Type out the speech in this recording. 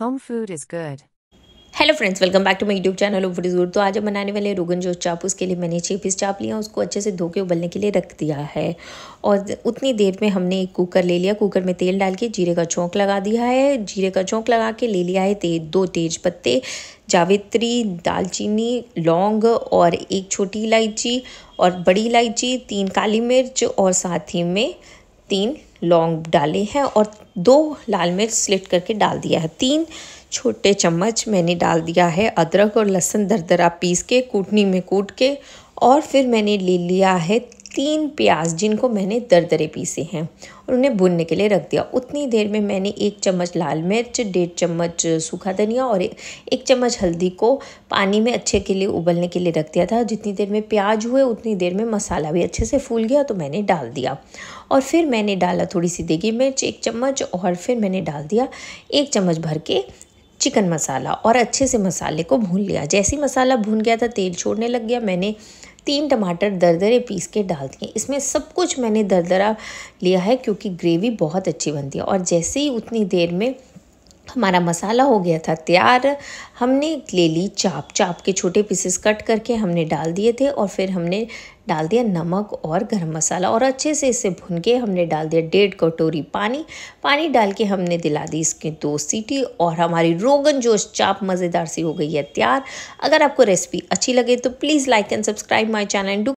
home food is good hello friends welcome back to my YouTube channel of जूर तो आज हम बनाने वाले रोगन जोश चाप उसके लिए मैंने छः पीस चाप लिया उसको अच्छे से धो के उबलने के लिए रख दिया है और उतनी देर में हमने एक कुकर ले लिया कुकर में तेल डाल के जीरे का चौंक लगा दिया है जीरे का चौंक लगा के ले लिया है ते, दो तेज पत्ते जावित्री दालचीनी लौंग और एक छोटी इलायची और बड़ी इलायची तीन काली मिर्च और साथ ही में तीन लौंग डाले हैं और दो लाल मिर्च स्लिट करके डाल दिया है तीन छोटे चम्मच मैंने डाल दिया है अदरक और लहसुन दरदरा पीस के कूटनी में कूट के और फिर मैंने ले लिया है तीन प्याज जिनको मैंने दरदरे पीसे हैं और उन्हें भुनने के लिए रख दिया उतनी देर में मैंने एक चम्मच लाल मिर्च डेढ़ चम्मच सूखा धनिया और एक चम्मच हल्दी को पानी में अच्छे के लिए उबलने के लिए रख दिया था जितनी देर में प्याज हुए उतनी देर में मसाला भी अच्छे से फूल गया तो मैंने डाल दिया और फिर मैंने डाला थोड़ी सी देगी मिर्च एक चम्मच और फिर मैंने डाल दिया एक चम्मच भर के चिकन मसाला और अच्छे से मसाले को भून लिया जैसे ही मसाला भून गया था तेल छोड़ने लग गया मैंने तीन टमाटर दरदरे पीस के डाल दिए इसमें सब कुछ मैंने दरदरा लिया है क्योंकि ग्रेवी बहुत अच्छी बनती है और जैसे ही उतनी देर में हमारा मसाला हो गया था तैयार हमने ले ली चाप चाप के छोटे पीसेस कट करके हमने डाल दिए थे और फिर हमने डाल दिया नमक और गरम मसाला और अच्छे से इसे भून के हमने डाल दिया डेढ़ कटोरी पानी पानी डाल के हमने दिला दी इसकी दो सीटी और हमारी रोगन जोश चाप मज़ेदार सी हो गई है तैयार अगर आपको रेसिपी अच्छी लगे तो please like and subscribe my channel do